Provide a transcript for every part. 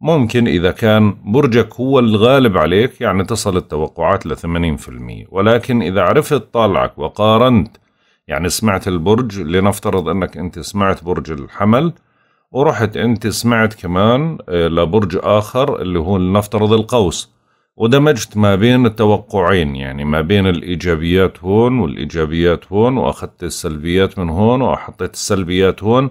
ممكن إذا كان برجك هو الغالب عليك يعني تصل التوقعات ل 80% ولكن إذا عرفت طالعك وقارنت يعني سمعت البرج لنفترض أنك أنت سمعت برج الحمل ورحت أنت سمعت كمان آه، لبرج آخر اللي هو لنفترض القوس ودمجت ما بين التوقعين يعني ما بين الإيجابيات هون والإيجابيات هون وأخذت السلبيات من هون وأحطيت السلبيات هون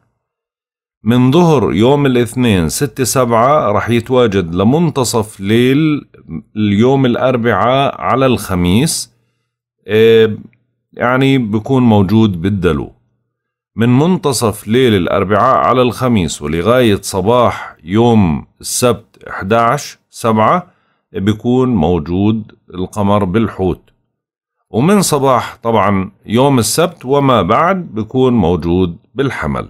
من ظهر يوم الاثنين ستة سبعة رح يتواجد لمنتصف ليل اليوم الأربعاء على الخميس آه، يعني بكون موجود بالدلو من منتصف ليل الأربعاء على الخميس ولغاية صباح يوم السبت 11 سبعة آه، بيكون موجود القمر بالحوت ومن صباح طبعا يوم السبت وما بعد بيكون موجود بالحمل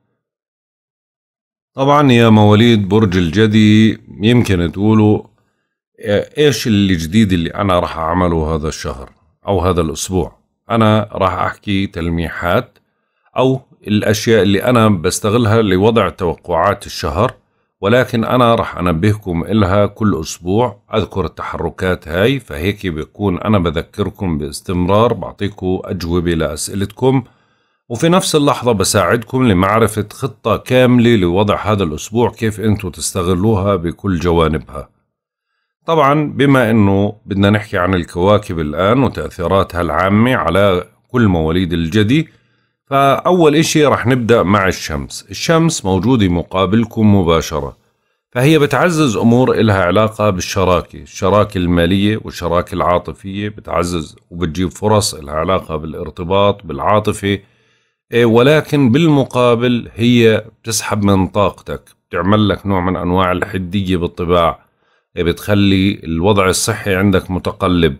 طبعا يا مواليد برج الجدي يمكن تقولوا آه، ايش اللي جديد اللي انا راح اعمله هذا الشهر او هذا الاسبوع انا راح احكي تلميحات او الاشياء اللي انا بستغلها لوضع توقعات الشهر ولكن انا راح انبهكم الها كل اسبوع اذكر التحركات هاي فهيك بكون انا بذكركم باستمرار بعطيكم اجوبه لاسئلتكم وفي نفس اللحظة بساعدكم لمعرفة خطة كاملة لوضع هذا الأسبوع كيف أنتوا تستغلوها بكل جوانبها طبعا بما أنه بدنا نحكي عن الكواكب الآن وتأثيراتها العامة على كل مواليد الجدي فأول إشي رح نبدأ مع الشمس الشمس موجودة مقابلكم مباشرة فهي بتعزز أمور إلها علاقة بالشراكة الشراكة المالية والشراكة العاطفية بتعزز وبتجيب فرص إلها علاقة بالارتباط بالعاطفة إيه، ولكن بالمقابل هي بتسحب من طاقتك بتعمل لك نوع من أنواع الحدية بالطباع إيه، بتخلي الوضع الصحي عندك متقلب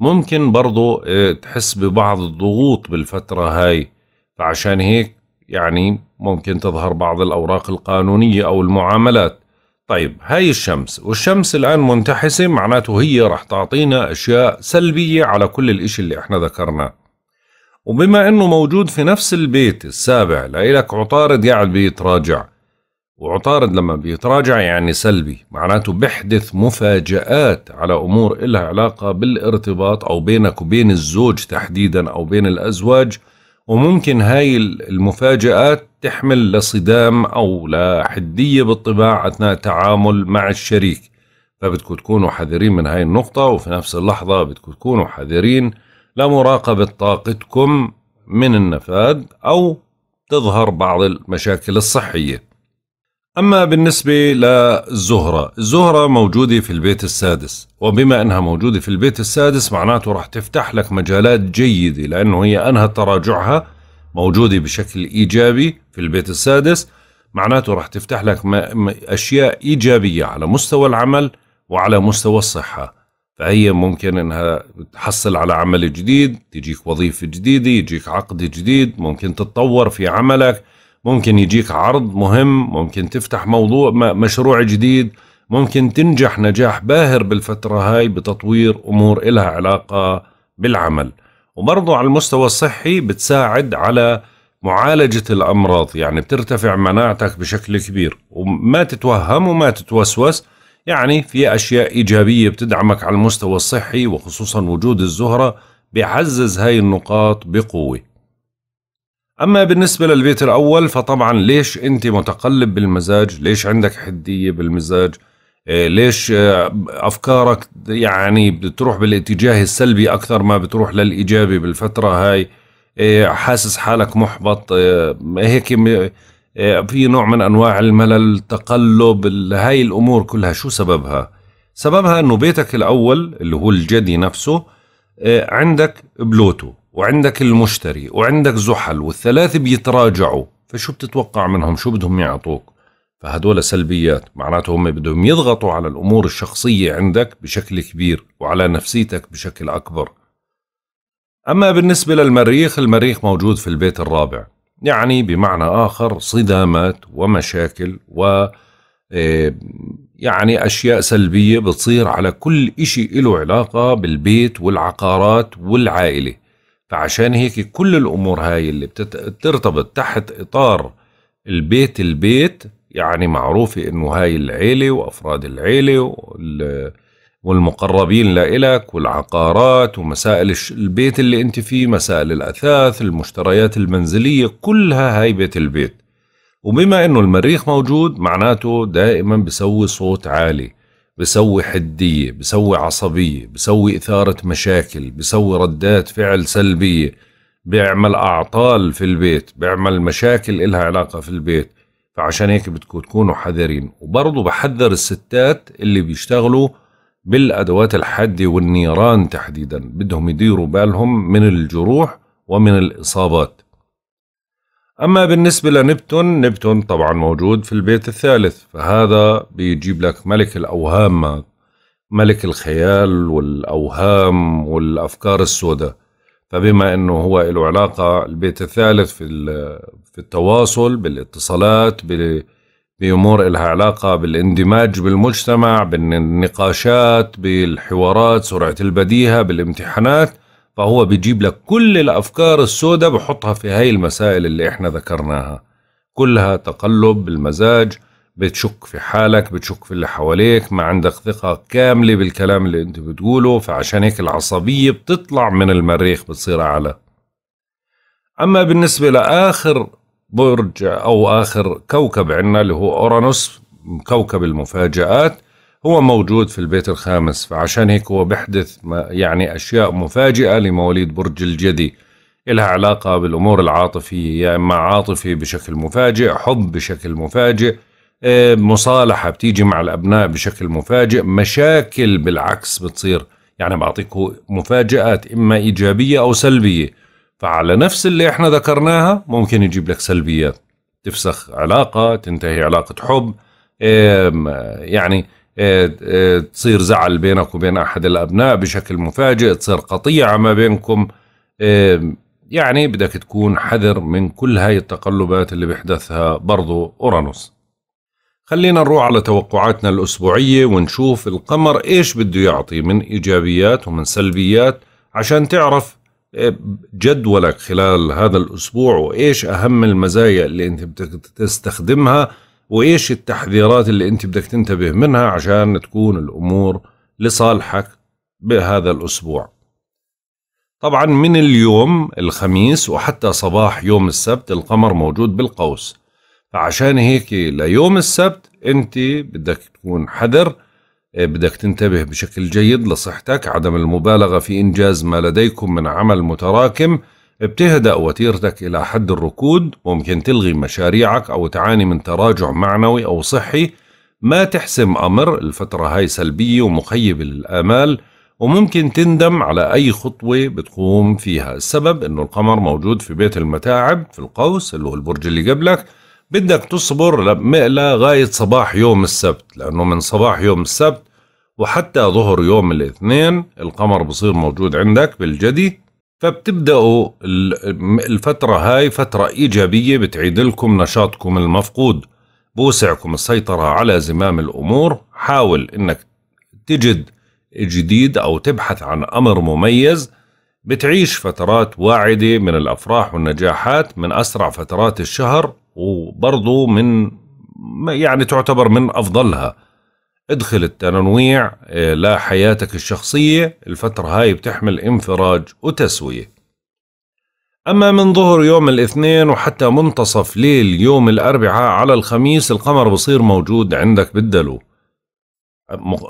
ممكن برضو إيه، تحس ببعض الضغوط بالفترة هاي فعشان هيك يعني ممكن تظهر بعض الأوراق القانونية أو المعاملات طيب هاي الشمس والشمس الآن منتحسة معناته هي رح تعطينا أشياء سلبية على كل الإشي اللي احنا ذكرناه وبما انه موجود في نفس البيت السابع لإلك عطارد قاعد بيتراجع وعطارد لما بيتراجع يعني سلبي معناته بيحدث مفاجآت على أمور إلها علاقة بالارتباط أو بينك وبين الزوج تحديدا أو بين الأزواج وممكن هاي المفاجآت تحمل لصدام أو لحدية بالطباع أثناء التعامل مع الشريك فبدكم تكونوا حذرين من هاي النقطة وفي نفس اللحظة بدكم تكونوا حذرين لمراقبة طاقتكم من النفاد أو تظهر بعض المشاكل الصحية أما بالنسبة للزهرة الزهرة موجودة في البيت السادس وبما أنها موجودة في البيت السادس معناته رح تفتح لك مجالات جيدة لأنه هي أنهى تراجعها موجودة بشكل إيجابي في البيت السادس معناته رح تفتح لك أشياء إيجابية على مستوى العمل وعلى مستوى الصحة فهي ممكن انها تحصل على عمل جديد تجيك وظيفة جديدة يجيك عقد جديد ممكن تتطور في عملك ممكن يجيك عرض مهم ممكن تفتح موضوع مشروع جديد ممكن تنجح نجاح باهر بالفترة هاي بتطوير أمور إلها علاقة بالعمل وبرضه على المستوى الصحي بتساعد على معالجة الأمراض يعني بترتفع مناعتك بشكل كبير وما تتوهم وما تتوسوس يعني في أشياء إيجابية بتدعمك على المستوى الصحي وخصوصا وجود الزهرة بيعزز هاي النقاط بقوة أما بالنسبة للبيت الأول فطبعا ليش أنت متقلب بالمزاج ليش عندك حدية بالمزاج آه، ليش آه، أفكارك يعني بتروح بالاتجاه السلبي أكثر ما بتروح للإيجابي بالفترة هاي آه، حاسس حالك محبط هيك آه، في نوع من انواع الملل تقلب هاي الامور كلها شو سببها سببها انه بيتك الاول اللي هو الجدي نفسه آه، عندك بلوتو وعندك المشتري وعندك زحل والثلاثه بيتراجعوا فشو بتتوقع منهم شو بدهم يعطوك فهدول سلبيات معناته هم بدهم يضغطوا على الامور الشخصيه عندك بشكل كبير وعلى نفسيتك بشكل اكبر اما بالنسبه للمريخ المريخ موجود في البيت الرابع يعني بمعنى آخر صدامات ومشاكل و آه، يعني أشياء سلبية بتصير على كل إشي له علاقة بالبيت والعقارات والعائلة فعشان هيك كل الأمور هاي اللي بترتبط تحت إطار البيت البيت يعني معروفة إنه هاي العيلة وأفراد العيلة والمقربين لإلك والعقارات ومسائل البيت اللي أنت فيه مسائل الأثاث المشتريات المنزلية كلها بيت البيت وبما أنه المريخ موجود معناته دائما بسوي صوت عالي بسوي حدية بسوي عصبية بسوي إثارة مشاكل بسوي ردات فعل سلبية بيعمل أعطال في البيت بيعمل مشاكل إلها علاقة في البيت فعشان هيك بدكم تكونوا حذرين وبرضه بحذر الستات اللي بيشتغلوا بالأدوات الحادة والنيران تحديدا بدهم يديروا بالهم من الجروح ومن الإصابات أما بالنسبة لنبتون نبتون طبعا موجود في البيت الثالث فهذا بيجيب لك ملك الأوهام ملك الخيال والأوهام والأفكار السوداء فبما أنه هو له علاقة البيت الثالث في, في التواصل بالاتصالات بالتواصل بأمور لها علاقة بالاندماج بالمجتمع بالنقاشات بالحوارات سرعة البديهة بالامتحانات فهو بيجيب لك كل الأفكار السوداء بحطها في هاي المسائل اللي إحنا ذكرناها كلها تقلب بالمزاج بتشك في حالك بتشك في اللي حواليك ما عندك ثقة كاملة بالكلام اللي انت بتقوله فعشان هيك العصبية بتطلع من المريخ بتصير أعلى أما بالنسبة لآخر برج أو آخر كوكب عندنا اللي هو أورانوس كوكب المفاجآت هو موجود في البيت الخامس فعشان هيك هو بيحدث يعني أشياء مفاجئة لمواليد برج الجدي إلها علاقة بالأمور العاطفية يا إما عاطفي بشكل مفاجئ حب بشكل مفاجئ إيه، مصالحة بتيجي مع الأبناء بشكل مفاجئ مشاكل بالعكس بتصير يعني بعطيكم مفاجآت إما إيجابية أو سلبية فعلى نفس اللي احنا ذكرناها ممكن يجيب لك سلبيات تفسخ علاقة تنتهي علاقة حب يعني تصير زعل بينك وبين أحد الأبناء بشكل مفاجئ تصير قطيعة ما بينكم يعني بدك تكون حذر من كل هاي التقلبات اللي بيحدثها برضو أورانوس خلينا نروح على توقعاتنا الأسبوعية ونشوف القمر إيش بده يعطي من إيجابيات ومن سلبيات عشان تعرف إيه، جدولك خلال هذا الأسبوع وإيش أهم المزايا اللي أنت بدك تستخدمها وإيش التحذيرات اللي أنت بدك تنتبه منها عشان تكون الأمور لصالحك بهذا الأسبوع طبعا من اليوم الخميس وحتى صباح يوم السبت القمر موجود بالقوس فعشان هيك ليوم السبت انت بدك تكون حذر إيه، بدك تنتبه بشكل جيد لصحتك عدم المبالغة في إنجاز ما لديكم من عمل متراكم بتهدأ وتيرتك إلى حد الركود ممكن تلغي مشاريعك أو تعاني من تراجع معنوي أو صحي ما تحسم أمر الفترة هاي سلبية ومخيبة للآمال وممكن تندم على أي خطوة بتقوم فيها السبب أنه القمر موجود في بيت المتاعب في القوس اللي هو البرج اللي قبلك بدك تصبر لغاية صباح يوم السبت لأنه من صباح يوم السبت وحتى ظهر يوم الاثنين القمر بصير موجود عندك بالجدي فبتبدأوا الفترة هاي فترة إيجابية بتعيد لكم نشاطكم المفقود بوسعكم السيطرة على زمام الأمور حاول أنك تجد جديد أو تبحث عن أمر مميز بتعيش فترات واعدة من الأفراح والنجاحات من أسرع فترات الشهر وبرضه من يعني تعتبر من افضلها ادخل التنويع آه، لحياتك الشخصية الفترة هاي بتحمل انفراج وتسوية أما من ظهر يوم الاثنين وحتى منتصف ليل يوم الأربعاء على الخميس القمر بصير موجود عندك بالدلو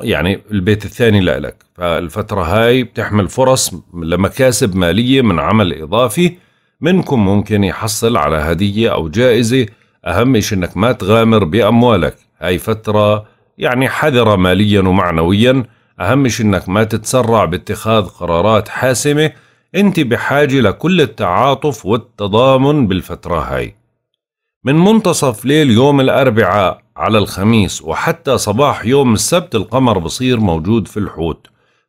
يعني البيت الثاني لإلك فالفترة هاي بتحمل فرص لمكاسب مالية من عمل إضافي منكم ممكن يحصل على هدية أو جائزة أهم شيء أنك ما تغامر بأموالك هاي فترة يعني حذرة ماليا ومعنويا أهم شيء أنك ما تتسرع باتخاذ قرارات حاسمة أنت بحاجة لكل التعاطف والتضامن بالفترة هاي من منتصف ليل يوم الأربعاء على الخميس وحتى صباح يوم السبت القمر بصير موجود في الحوت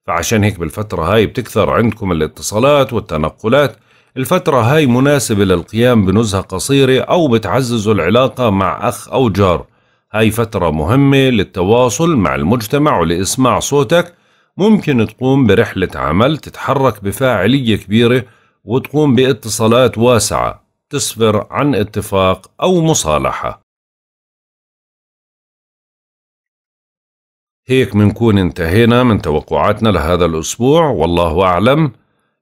فعشان هيك بالفترة هاي بتكثر عندكم الاتصالات والتنقلات الفترة هاي مناسبة للقيام بنزهة قصيرة أو بتعزز العلاقة مع أخ أو جار هاي فترة مهمة للتواصل مع المجتمع ولإسماع صوتك ممكن تقوم برحلة عمل تتحرك بفاعلية كبيرة وتقوم باتصالات واسعة تسفر عن اتفاق أو مصالحة هيك منكون انتهينا من توقعاتنا لهذا الأسبوع والله أعلم